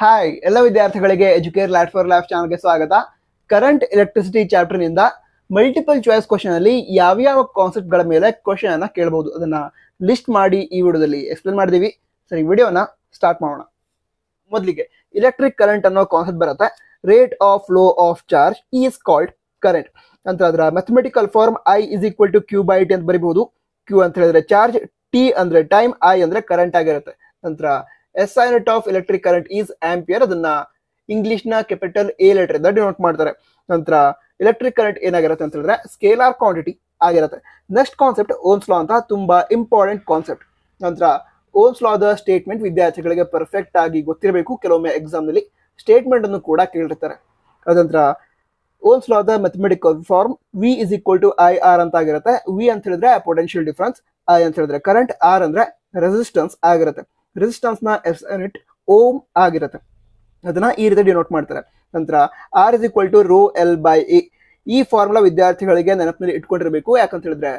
hi ಎಲ್ಲ ವಿದ್ಯಾರ್ಥಿಗಳಿಗೆ Educare ಲ್ಯಾಟ್ for laugh ಚಾನಲ್ಗೆ ಸ್ವಾಗತ ಕರೆಂಟ್ ಎಲೆಕ್ಟ್ರಿಸಿಟಿ ನಿಂದ ಮಲ್ಟಿಪಲ್ ಚಾಯ್ಸ್ ಕ್ವಶನ್ ಅಲ್ಲಿ ಯಾವ್ಯಾವ ಕಾನ್ಸೆಪ್ಟ್ಗಳ ಮೇಲೆ ಕ್ವಶನ್ ಅನ್ನ ಕೇಳಬಹುದು ಅದನ್ನ ಲಿಸ್ಟ್ ಮಾಡಿ ಈ ವಿಡಿಯೋದಲ್ಲಿ ಎಕ್ಸ್ಪ್ಲೇನ್ ಮಾಡಿದೀವಿ ಸರಿ ವಿಡಿಯೋನ ಸ್ಟಾರ್ಟ್ ಮಾಡೋಣ ಮೊದಲಿಗೆ ಎಲೆಕ್ಟ್ರಿಕ್ ಕರೆಂಟ್ ಅನ್ನೋ ಕಾನ್ಸೆಪ್ಟ್ ಬರುತ್ತೆ rate of flow of charge is called current ನಂತರ ಅದರ mathematical form I is equal to Q by T ಅಂತ ಬರಿಬಹುದು ಕ್ಯೂ ಅಂತ ಹೇಳಿದ್ರೆ ಚಾರ್ಜ್ ಟಿ ಅಂದ್ರೆ ಟೈಮ್ ಐ ಅಂದ್ರೆ ಕರೆಂಟ್ ಆಗಿರುತ್ತೆ ನಂತರ S I unit of electric current is ampere ಅದನ್ನ ಇಂಗ್ಲಿಷ್ ನ ಕ್ಯಾಪಿಟಲ್ ಎ ಲೆಟರ್ ಇಂದ ಡಿನೋಟ್ ಮಾಡ್ತಾರೆ ನಂತರ ಎಲೆಕ್ಟ್ರಿಕ್ ಕರೆಂಟ್ ಏನಾಗಿರುತ್ತೆ ಅಂತ ಹೇಳಿದ್ರೆ ಆರ್ ಕ್ವಾಂಟಿಟಿ ಆಗಿರುತ್ತೆ ನೆಕ್ಸ್ಟ್ ಕಾನ್ಸೆಪ್ಟ್ ಓಮ್ಸ್ ಲಾ ಅಂತ ತುಂಬಾ ಇಂಪಾರ್ಟೆಂಟ್ ಕಾನ್ಸೆಪ್ಟ್ ನಂತರ ಓಮ್ಸ್ ದ ಸ್ಟೇಟ್ಮೆಂಟ್ ವಿದ್ಯಾರ್ಥಿಗಳಿಗೆ ಪರ್ಫೆಕ್ಟ್ ಆಗಿ ಗೊತ್ತಿರಬೇಕು ಕೆಲವೊಮ್ಮೆ ಎಕ್ಸಾಮ್ ನಲ್ಲಿ ಸ್ಟೇಟ್ಮೆಂಟ್ ಅನ್ನು ಕೂಡ ಕೇಳಿರ್ತಾರೆ ಅದಂತರ Ohm's the mathematical form V is equal to I R ಅಂತ ಆಗಿರುತ್ತೆ ವಿ ಅಂತ ಹೇಳಿದ್ರೆ ಪೊಟೆನ್ಶಿಯಲ್ ಡಿಫ್ರೆನ್ಸ್ ಐ ಅಂತ ಹೇಳಿದ್ರೆ ಕರೆಂಟ್ ಆರ್ ಅಂದ್ರೆ ರೆಸಿಸ್ಟೆನ್ಸ್ ಆಗಿರುತ್ತೆ ರೆಸಿಸ್ಟೆನ್ಸ್ನ ನ ಎಸ್ ಯೂನಿಟ್ ಓಮ್ ಆಗಿರುತ್ತೆ ಅದನ್ನ ಈ ರೀತಿ ಡಿನೋಟ್ ಮಾಡ್ತಾರೆ ನಂತರ R is equal to rho L by A ಈ ಫಾರ್ಮುಲಾ ವಿದ್ಯಾರ್ಥಿಗಳಿಗೆ ನೆನಪಿನಲ್ಲಿ ಇಟ್ಕೊಂಡಿರಬೇಕು ಯಾಕಂತ ಹೇಳಿದ್ರೆ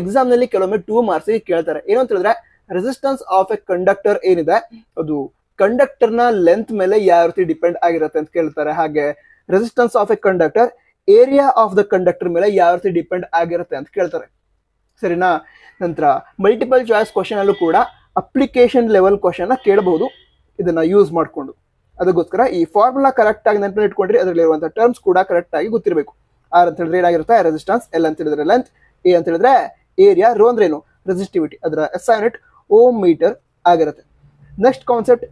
ಎಕ್ಸಾಮ್ ನಲ್ಲಿ ಕೆಲವೊಮ್ಮೆ ಟೂ ಮಾರ್ಕ್ಸ್ ಕೇಳ್ತಾರೆ ಏನು ಅಂತ ಹೇಳಿದ್ರೆ ರೆಸಿಸ್ಟೆನ್ಸ್ ಆಫ್ ಎ ಕಂಡಕ್ಟರ್ ಏನಿದೆ ಅದು ಕಂಡಕ್ಟರ್ನ ಲೆಂತ್ ಮೇಲೆ ಯಾವ ರೀತಿ ಡಿಪೆಂಡ್ ಆಗಿರುತ್ತೆ ಅಂತ ಕೇಳ್ತಾರೆ ಹಾಗೆ resistance of a conductor area of the conductor ಮೇಲೆ ಯಾವ ರೀತಿ ಡಿಪೆಂಡ್ ಆಗಿರುತ್ತೆ ಅಂತ ಕೇಳ್ತಾರೆ ಸರಿನಾ ನಂತರ ಮಲ್ಟಿಪಲ್ ಚಾಯ್ಸ್ ಕ್ವಶನ್ ಅಲ್ಲೂ ಕೂಡ ಅಪ್ಲಿಕೇಶನ್ ಲೆವೆಲ್ ಕ್ವಶನ್ನ ಕೇಳಬಹುದು ಇದನ್ನು ಯೂಸ್ ಮಾಡಿಕೊಂಡು ಅದಕ್ಕೋಸ್ಕರ ಈ ಫಾರ್ಮುಲಾ ಕರೆಕ್ಟ್ ಆಗಿ ನೆನಪಲ್ಲಿ ಇಟ್ಕೊಂಡ್ರೆ ಅದರಲ್ಲಿರುವಂಥ ಟರ್ಮ್ಸ್ ಕೂಡ ಕರೆಕ್ಟ್ ಆಗಿ ಗೊತ್ತಿರಬೇಕು ಆರ್ ಅಂತ ಹೇಳಿದ್ರೆ ಏನಾಗಿರುತ್ತೆ ರೆಸಿಸ್ಟೆನ್ಸ್ ಎಲ್ ಅಂತ ಹೇಳಿದ್ರೆ ಲೆಂತ್ ಎ ಅಂತ ಹೇಳಿದ್ರೆ ಏರಿಯಾ ರೋ ಏನು ರೆಸಿಸ್ಟಿವಿಟಿ ಅದರ ಎಸ್ ಯೂನಿಟ್ ಓಮ್ ಮೀಟರ್ ಆಗಿರುತ್ತೆ ನೆಕ್ಸ್ಟ್ ಕಾನ್ಸೆಪ್ಟ್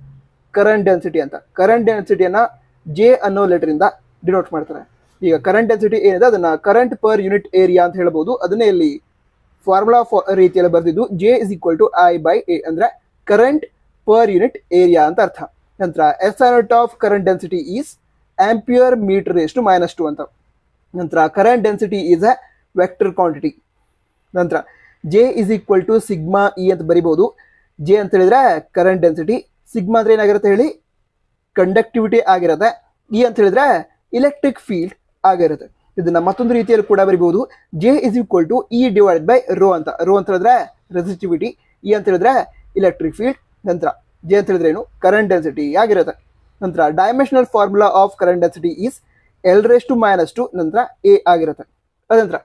ಕರೆಂಟ್ ಡೆನ್ಸಿಟಿ ಅಂತ ಕರೆಂಟ್ ಡೆನ್ಸಿಟಿಯನ್ನು ಜೆ ಅನ್ನೋ ಲೆಟರಿಂದ ಡಿನೋಟ್ ಮಾಡ್ತಾರೆ ಈಗ ಕರೆಂಟ್ ಡೆನ್ಸಿಟಿ ಏನಿದೆ ಅದನ್ನು ಕರೆಂಟ್ ಪರ್ ಯೂನಿಟ್ ಏರಿಯಾ ಅಂತ ಹೇಳ್ಬೋದು ಅದನ್ನೇ ಇಲ್ಲಿ ಫಾರ್ಮುಲಾ ರೀತಿಯಲ್ಲಿ ಬರೆದಿದ್ದು J is equal to I by A ಅಂದರೆ ಕರೆಂಟ್ ಪರ್ ಯೂನಿಟ್ ಏರಿಯಾ ಅಂತ ಅರ್ಥ ನಂತರ S of current density is ampere metre ಎಷ್ಟು ಮೈನಸ್ ಟು ಅಂತ ನಂತರ current density is a vector quantity ನಂತರ J is equal to sigma E ಅಂತ ಬರಿಬೋದು ಜೆ ಅಂತ ಹೇಳಿದ್ರೆ ಕರೆಂಟ್ ಡೆನ್ಸಿಟಿ ಸಿಗ್ಮಾ ಅಂದರೆ ಏನಾಗಿರುತ್ತೆ ಹೇಳಿ ಕಂಡಕ್ಟಿವಿಟಿ ಆಗಿರುತ್ತೆ ಇ ಅಂತ ಹೇಳಿದ್ರೆ ಇಲೆಕ್ಟ್ರಿಕ್ ಫೀಲ್ಡ್ ಆಗಿರುತ್ತೆ ಇದನ್ನ ಮತ್ತೊಂದು ರೀತಿಯಲ್ಲಿ ಕೂಡ ಬರಿಬಹುದು J is equal to E divide by rho ಅಂತ ರೋ ಅಂತ ಹೇಳಿದ್ರೆ ರೆಸಿಸ್ಟಿವಿಟಿ ಇ e ಅಂತ ಹೇಳಿದ್ರೆ ಇಲೆಕ್ಟ್ರಿಕ್ ಫೀಲ್ಡ್ ನಂತರ ಜೆ ಅಂತ ಹೇಳಿದ್ರೆ ಏನು ಕರೆಂಟ್ ಡೆನ್ಸಿಟಿ ಆಗಿರುತ್ತೆ ನಂತರ dimensional formula of current density is L raise to minus two ನಂತರ ಎ ಆಗಿರುತ್ತೆ ಅದಂತರ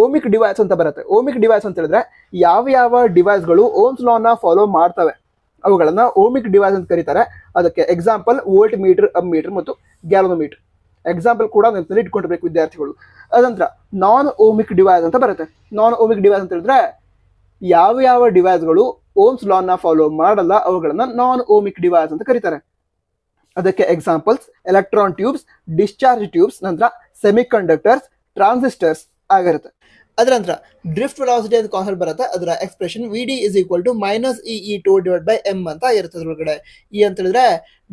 ಓಮಿಕ್ ಡಿವೈಸ್ ಅಂತ ಬರುತ್ತೆ ಓಮಿಕ್ ಡಿವೈಸ್ ಅಂತ ಹೇಳಿದ್ರೆ ಯಾವ ಯಾವ ಡಿವೈಸ್ಗಳು ಓಮ್ಸ್ ಲಾನ ಫಾಲೋ ಮಾಡ್ತವೆ ಅವುಗಳನ್ನು ಓಮಿಕ್ ಡಿವೈಸ್ ಅಂತ ಕರೀತಾರೆ ಅದಕ್ಕೆ example voltmeter ammeter ಮತ್ತು ಗ್ಯಾಲೋಮೀಟರ್ ಎಕ್ಸಾಂಪಲ್ ಕೂಡ ನೀವು ಇಟ್ಕೊಂಡಿರ್ಬೇಕು ವಿದ್ಯಾರ್ಥಿಗಳು ಅದಂತರ ನಾನ್ ಓಮಿಕ್ ಡಿವೈಸ್ ಅಂತ ಬರುತ್ತೆ ನಾನ್ ಓಮಿಕ್ ಡಿವೈಸ್ ಅಂತ ಹೇಳಿದ್ರೆ ಯಾವ ಯಾವ ಡಿವೈಸ್ಗಳು ಓಮ್ಸ್ ನ ಫಾಲೋ ಮಾಡಲ್ಲ ಅವುಗಳನ್ನ ನಾನ್ ಓಮಿಕ್ ಡಿವೈಸ್ ಅಂತ ಕರೀತಾರೆ ಅದಕ್ಕೆ examples electron tubes discharge tubes ನಂತರ ಸೆಮಿಕಂಡಕ್ಟರ್ಸ್ ಟ್ರಾನ್ಸಿಸ್ಟರ್ಸ್ ಆಗಿರುತ್ತೆ ಅದರ ನಂತರ ಡ್ರಿಫ್ಟ್ ವೆಲಾಸಿಟಿ ಅಂತ ಕಾನ್ಸೆಪ್ಟ್ ಬರುತ್ತೆ ಅದರ expression V D is equal to minus E E tau divide by M ಅಂತ ಇರುತ್ತೆ ಒಳಗಡೆ ಇ e ಅಂತ ಹೇಳಿದ್ರೆ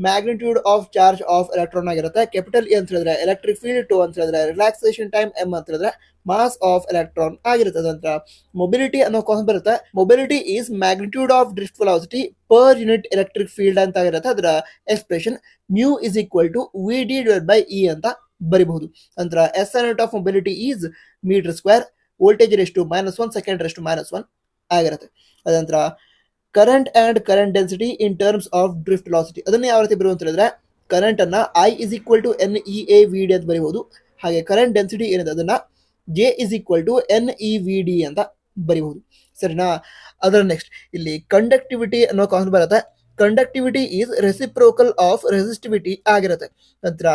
magnitude of charge of electron ಆಗಿರುತ್ತೆ ಕ್ಯಾಪಿಟಲ್ ಇ e ಅಂತ ಹೇಳಿದ್ರೆ ಎಲೆಕ್ಟ್ರಿಕ್ ಫೀಲ್ಡ್ ಟು ಅಂತ ಹೇಳಿದ್ರೆ ರಿಲ್ಯಾಕ್ಸೇಷನ್ ಟೈಮ್ ಎಮ್ ಅಂತ ಹೇಳಿದ್ರೆ ಮಾಸ್ ಆಫ್ ಎಲೆಕ್ಟ್ರಾನ್ ಆಗಿರುತ್ತೆ ನಂತರ ಮೊಬಿಲಿಟಿ ಅನ್ನೋ ಕಾನ್ಸೆಪ್ಟ್ ಬರುತ್ತೆ mobility is magnitude of drift velocity per unit electric field ಅಂತ ಆಗಿರುತ್ತೆ ಅದರ expression mu is equal to V D divide by E ಅಂತ ಬರಿಬಹುದು ನಂತರ ಎಸ್ ಅನ್ of mobility is metre square voltage raise to minus one second raise to minus one ಆಗಿರುತ್ತೆ ಅದಂತರ current and current density in terms of drift velocity ಅದನ್ನು ಯಾವ ರೀತಿ ಬರುವಂತ ಹೇಳಿದ್ರೆ ಕರೆಂಟನ್ನು I is equal to N E A V D ಅಂತ ಬರೀಬಹುದು ಹಾಗೆ ಕರೆಂಟ್ ಡೆನ್ಸಿಟಿ ಏನಿದೆ ಅದನ್ನು J is equal to N E V D ಅಂತ ಬರೀಬಹುದು ಸರಿನಾ ಅದರ ನೆಕ್ಸ್ಟ್ ಇಲ್ಲಿ ಕಂಡಕ್ಟಿವಿಟಿ ಅನ್ನೋ ಕಾನ್ಸೆಪ್ಟ್ ಬರುತ್ತೆ conductivity is reciprocal of resistivity ಆಗಿರುತ್ತೆ ನಂತರ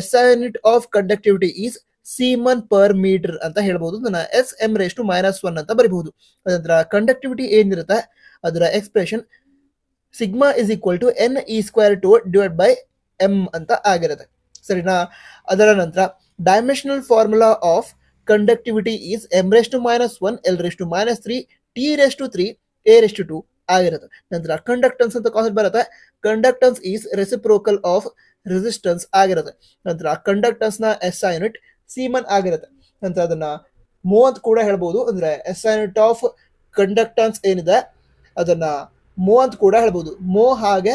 S of conductivity is siemens per metre ಅಂತ ಹೇಳ್ಬೋದು ನನ್ನ S M raise to minus one ಅಂತ ಬರೀಬಹುದು ಅದರ ಕಂಡಕ್ಟಿವಿಟಿ ಏನಿರುತ್ತೆ ಅದರ expression sigma is equal to N E square tau divide by M ಅಂತ ಆಗಿರುತ್ತೆ ಸರಿನಾ ಅದರ ನಂತರ dimensional formula of conductivity is M raise to minus one L raise to minus three T raise to three A race to two ಆಗಿರುತ್ತೆ ನಂತರ conductance ಅಂತ concept ಬರುತ್ತೆ conductance is reciprocal of resistance ಆಗಿರುತ್ತೆ ನಂತರ ಕಂಡಕ್ಟನ್ಸ್ ನ S I unit semen ಆಗಿರುತ್ತೆ ಅಂತ ಅದನ್ನ ಮೋ ಅಂತ ಕೂಡ ಹೇಳ್ಬೋದು ಅಂದ್ರೆ ಎಸೈನ್ಮೆಂಟ್ ಆಫ್ ಕಂಡಕ್ಟನ್ಸ್ ಏನಿದೆ ಅದನ್ನ ಮೋ ಅಂತ ಕೂಡ ಹೇಳ್ಬೋದು ಮೋ ಹಾಗೆ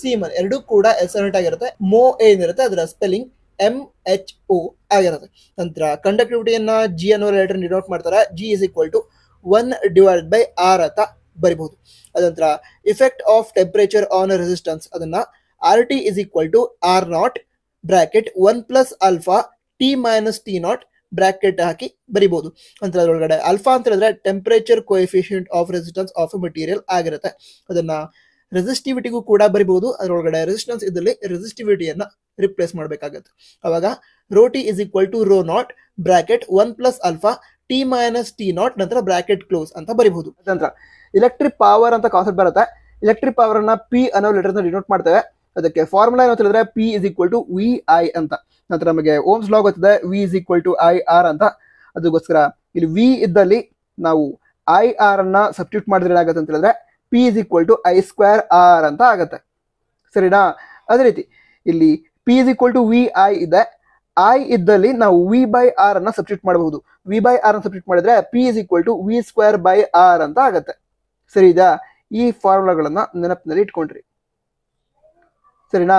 ಸೀಮನ್ ಎರಡೂ ಕೂಡ ಎಸ್ ಆಗಿರುತ್ತೆ ಮೋ ಏನಿರುತ್ತೆ ಅದರ ಸ್ಪೆಲಿಂಗ್ ಎಂ ಎಚ್ ಒ ಆಗಿರುತ್ತೆ ನಂತರ ಕಂಡಕ್ಟಿವಿಟಿಯನ್ನ ಜಿ ಅನ್ನೋ ಲೆಟರ್ ಡಿನೋಟ್ ಮಾಡ್ತಾರೆ G is equal to one divide by R ಅಂತ ಬರಿಬಹುದು ಅದಂತರ effect of temperature on resistance ಅದನ್ನ R T is equal to R naught bracket one plus alpha T minus T naught bracket ಹಾಕಿ ಬರಿಬಹುದು ಅಂತ ಅದರೊಳಗಡೆ alpha ಅಂತ ಹೇಳಿದ್ರೆ temperature coefficient of resistance of material ಆಗಿರುತ್ತೆ ಅದನ್ನ ರೆಸಿಸ್ಟಿವಿಟಿಗೂ ಕೂಡ ಬರಿಬಹುದು ಅದರೊಳಗಡೆ ರೆಸಿಸ್ಟೆನ್ಸ್ ಇದರಲ್ಲಿ ರೆಸಿಸ್ಟಿವಿಟಿಯನ್ನು ರಿಪ್ಲೇಸ್ ಮಾಡಬೇಕಾಗುತ್ತೆ ಅವಾಗ rho T is equal to rho naught bracket one plus alpha T minus T naught ನಂತರ ಬ್ರಾಕೆಟ್ ಕ್ಲೋಸ್ ಅಂತ ಬರಿಬಹುದು ನಂತರ ಎಲೆಕ್ಟ್ರಿಕ್ ಪವರ್ ಅಂತ ಕಾನ್ಸೆಪ್ಟ್ ಬರುತ್ತೆ ಎಲೆಕ್ಟ್ರಿಕ್ ಪವರ್ ಅನ್ನ ಪಿ ಅನ್ನೋ ಲೆಟರ್ ಡಿನೋಟ್ ಮಾಡ್ತೇವೆ ಅದಕ್ಕೆ ಫಾರ್ಮುಲಾ ಏನು ಹೇಳಿದ್ರೆ P is equal to V I ಅಂತ ನಂತರ ನಮಗೆ ಓಮ್ಸ್ ಲಾ ಗೊತ್ತಿದೆ V is equal to I R ಅಂತ ಅದಕ್ಕೋಸ್ಕರ ಇಲ್ಲಿ ವಿ ಇದ್ದಲ್ಲಿ ನಾವು ಐ ಆರ್ ಅನ್ನ ಸಬ್ಸ್ಟ್ಯೂಟ್ ಮಾಡಿದ್ರೆ ಏನಾಗುತ್ತೆ ಅಂತ ಹೇಳಿದ್ರೆ P is equal to I square R ಅಂತ ಆಗುತ್ತೆ ಸರಿನಾ ಅದೇ ರೀತಿ ಇಲ್ಲಿ P is equal to V I ಇದೆ ಐ ಇದ್ದಲ್ಲಿ ನಾವು ವಿ ಬೈ ಆರ್ ಅನ್ನ ಸಬ್ಸ್ಟ್ಯೂಟ್ ಮಾಡಬಹುದು ವಿ ಬೈ ಆರ್ ಅನ್ನ ಸಬ್ಸ್ಟ್ಯೂಟ್ ಮಾಡಿದ್ರೆ P is equal to V square by R ಅಂತ ಆಗುತ್ತೆ ಸರಿ ಇದಾ ಈ ಫಾರ್ಮುಲಾಗಳನ್ನ ನೆನಪಿನಲ್ಲಿ ಇಟ್ಕೊಂಡ್ರಿ ಸರಿನಾ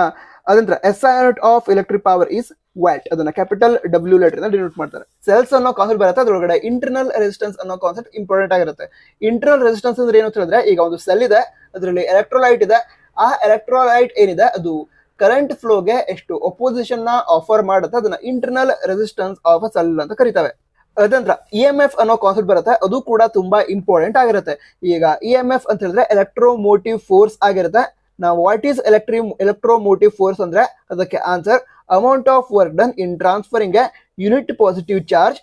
ಅದಂತರ S I unit of electric power is watt ಅದನ್ನ ಕ್ಯಾಪಿಟಲ್ ಡಬ್ಲ್ಯೂ ಲೆಟರ್ ಡಿನೋಟ್ ಮಾಡ್ತಾರೆ ಸೆಲ್ಸ್ ಅನ್ನೋ ಕಾನ್ಸೆಪ್ಟ್ ಬರುತ್ತೆ ಅದರೊಳಗಡೆ ಇಂಟರ್ನಲ್ ರೆಸಿಸ್ಟೆನ್ಸ್ ಅನ್ನೋ ಕಾನ್ಸೆಪ್ಟ್ ಇಂಪಾರ್ಟೆಂಟ್ ಆಗಿರುತ್ತೆ ಇಂಟರ್ನಲ್ ರೆಸಿಸ್ಟೆನ್ಸ್ ಅಂದ್ರೆ ಏನು ಅಂತ ಹೇಳಿದ್ರೆ ಈಗ ಒಂದು ಸೆಲ್ ಇದೆ ಅದರಲ್ಲಿ ಎಲೆಕ್ಟ್ರೋಲೈಟ್ ಇದೆ ಆ ಎಲೆಕ್ಟ್ರೋಲೈಟ್ ಏನಿದೆ ಅದು ಕರೆಂಟ್ ಫ್ಲೋಗೆ ಎಷ್ಟು ಒಪೋಸಿಷನ್ ನ ಆಫರ್ ಮಾಡುತ್ತೆ ಅದನ್ನ internal resistance of a cell ಅಂತ ಕರಿತವೆ ಅದಂತರ ಇ e ಎಂ ಎಫ್ ಅನ್ನೋ ಕಾನ್ಸೆಪ್ಟ್ ಬರುತ್ತೆ ಅದು ಕೂಡ ತುಂಬಾ ಇಂಪಾರ್ಟೆಂಟ್ ಆಗಿರುತ್ತೆ ಈಗ ಇ ಎಂ ಎಫ್ ಅಂತ ಹೇಳಿದ್ರೆ ಎಲೆಕ್ಟ್ರೋಮೋಟಿವ್ ಫೋರ್ಸ್ ಆಗಿರುತ್ತೆ ನಾವು what is electric electromotive force ಅಂದ್ರೆ ಅದಕ್ಕೆ answer amount of work done in transferring a unit positive charge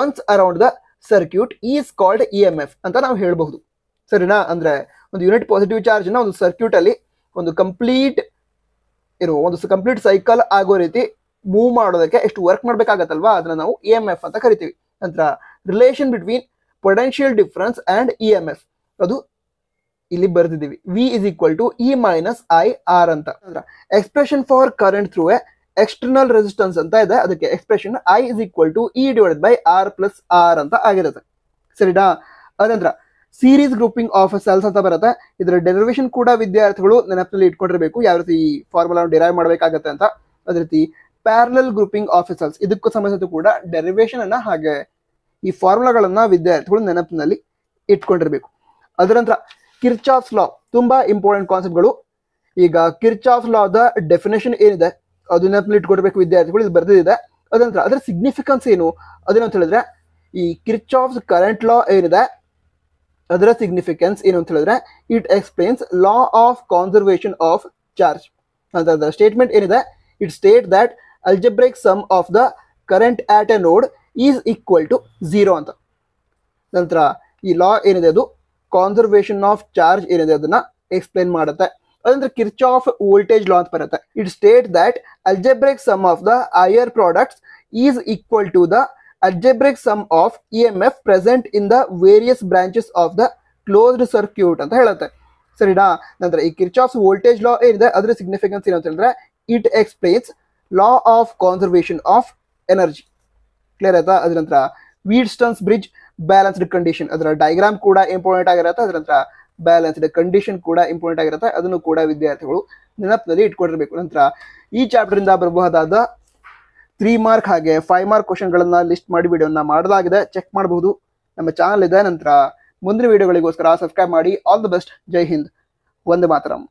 once around the circuit is called E M F ಅಂತ ನಾವು ಹೇಳಬಹುದು ಸರಿನಾ ಅಂದರೆ ಒಂದು ಯೂನಿಟ್ ಪಾಸಿಟಿವ್ ಚಾರ್ಜ್ನ ಒಂದು ಸರ್ಕ್ಯೂಟಲ್ಲಿ ಒಂದು ಕಂಪ್ಲೀಟ್ ಇರೋ ಒಂದು ಕಂಪ್ಲೀಟ್ ಸೈಕಲ್ ಆಗೋ ರೀತಿ ಮೂವ್ ಮಾಡೋದಕ್ಕೆ ಎಷ್ಟು ವರ್ಕ್ ಮಾಡಬೇಕಾಗತ್ತಲ್ವಾ ಅದನ್ನು ನಾವು ಇ ಎಮ್ ಎಫ್ ಅಂತ ಕರಿತೀವಿ ನಂತರ relation between potential difference and E M F ಅದು ಇಲ್ಲಿ ಬರೆದಿದ್ದೀವಿ V is equal to E minus I R ಅಂತ ಅಂದ್ರೆ expression for current through a external resistance ಅಂತ ಇದೆ ಅದಕ್ಕೆ expression I is equal to E divide by R plus R ಅಂತ ಆಗಿರುತ್ತೆ ಸರಿನಾ ನಂತರ ಸೀರೀಸ್ ಗ್ರೂಪಿಂಗ್ ಆಫ್ ಸೆಲ್ಸ್ ಅಂತ ಬರುತ್ತೆ ಇದರ ಡೆರಿವೇಶನ್ ಕೂಡ ವಿದ್ಯಾರ್ಥಿಗಳು ನೆನಪಿನಲ್ಲಿ ಇಟ್ಕೊಂಡಿರಬೇಕು ಯಾವ ರೀತಿ ಈ ಫಾರ್ಮುಲಾ ಡಿರೈವ್ ಮಾಡಬೇಕಾಗತ್ತೆ ಅಂತ ಅದೇ ರೀತಿ ಪ್ಯಾರಲಲ್ ಗ್ರೂಪಿಂಗ್ ಆಫ್ ಸೆಲ್ಸ್ ಇದಕ್ಕೂ ಸಂಬಂಧಿಸಿದ ಕೂಡ ಡೆರಿವೇಶನ್ ಅನ್ನ ಹಾಗೆ ಈ ಫಾರ್ಮುಲಾಗಳನ್ನ ವಿದ್ಯಾರ್ಥಿಗಳು ನೆನಪಿನಲ್ಲಿ ಇಟ್ಕೊಂಡಿರಬೇಕು ಅದರ ನಂತರ ಆಫ್ ಲಾ ತುಂಬಾ ಇಂಪಾರ್ಟೆಂಟ್ ಕಾನ್ಸೆಪ್ಟ್ಗಳು ಈಗ ಕಿರ್ಚಾಫ್ ದ ಡೆಫಿನೇಷನ್ ಏನಿದೆ ಅದನ್ನ ನೆನಪಲ್ಲಿ ಇಟ್ಕೊಡ್ಬೇಕು ವಿದ್ಯಾರ್ಥಿಗಳು ಇದು ಬರೆದಿದೆ ಅದಂತರ ಅದರ ಸಿಗ್ನಿಫಿಕೆನ್ಸ್ ಏನು ಅದೇನಂತ ಹೇಳಿದ್ರೆ ಈ ಕಿರ್ಚ್ ಆಫ್ ಕರೆಂಟ್ ಲಾ ಏನಿದೆ ಅದರ ಸಿಗ್ನಿಫಿಕೆನ್ಸ್ ಏನು ಅಂತ ಹೇಳಿದ್ರೆ it explains law of conservation of charge ಅಂತ ಸ್ಟೇಟ್ಮೆಂಟ್ ಏನಿದೆ it state that algebraic sum of the current at a node is equal to zero ಅಂತ ನಂತರ ಈ ಲಾ ಏನಿದೆ ಅದು ಕಾನ್ಸರ್ವೇಷನ್ ಆಫ್ ಚಾರ್ಜ್ ಏನಿದೆ ಅದನ್ನ ಎಕ್ಸ್ಪ್ಲೇನ್ ಮಾಡುತ್ತೆ ಅದ ನಂತರ ಕಿರ್ಚ್‌ಾಫ್ ವೋಲ್ಟೇಜ್ ಲಾ ಅಂತ ಬರುತ್ತೆ it states that algebraic sum of the IR products is equal to the algebraic sum of EMF present in the various branches of the closed circuit ಅಂತ ಹೇಳುತ್ತೆ ಸರಿನಾ ನಂತರ ಈ ಕಿರ್ಚ್‌ಾಫ್ಸ್ ವೋಲ್ಟೇಜ್ ಲಾ ಏನಿದೆ ಅದರ ಸಿಗ್ನಿಫಿಕನ್ಸ್ ಏನು ಅಂತ ಹೇಳಿದ್ರೆ it explains law of conservation of energy clear ಐತಾ ಅದ ನಂತರ ವಿಡ್ಸ್ಟನ್ಸ್ ಬ್ರಿಡ್ಜ್ ಬ್ಯಾಲೆನ್ಸಡ್ ಕಂಡೀಷನ್ ಅದರ ಡಯಾಗ್ರಾಮ್ ಕೂಡ ಇಂಪಾರ್ಟೆಂಟ್ ಆಗಿರತ್ತಾ ಅದ ನಂತರ ಬ್ಯಾಲೆನ್ಸ್ ಇದೆ ಕಂಡೀಷನ್ ಕೂಡ ಇಂಪಾರ್ಟೆಂಟ್ ಆಗಿರುತ್ತೆ ಅದನ್ನು ಕೂಡ ವಿದ್ಯಾರ್ಥಿಗಳು ನೆನಪಿನಲ್ಲಿ ಇಟ್ಕೊಂಡಿರಬೇಕು ನಂತರ ಈ ಚಾಪ್ಟರ್ ಇಂದ ಬರಬಹುದಾದ ತ್ರೀ ಮಾರ್ಕ್ ಹಾಗೆ ಫೈವ್ ಮಾರ್ಕ್ ಕ್ವಶನ್ಗಳನ್ನು ಲಿಸ್ಟ್ ಮಾಡಿ ವಿಡಿಯೋನ ಮಾಡಲಾಗಿದೆ ಚೆಕ್ ಮಾಡಬಹುದು ನಮ್ಮ ಚಾನಲ್ ಇದೆ ನಂತರ ಮುಂದಿನ ವಿಡಿಯೋಗಳಿಗೋಸ್ಕರ ಸಬ್ಸ್ಕ್ರೈಬ್ ಮಾಡಿ all the best Jai Hind ಒಂದು ಮಾತ್ರ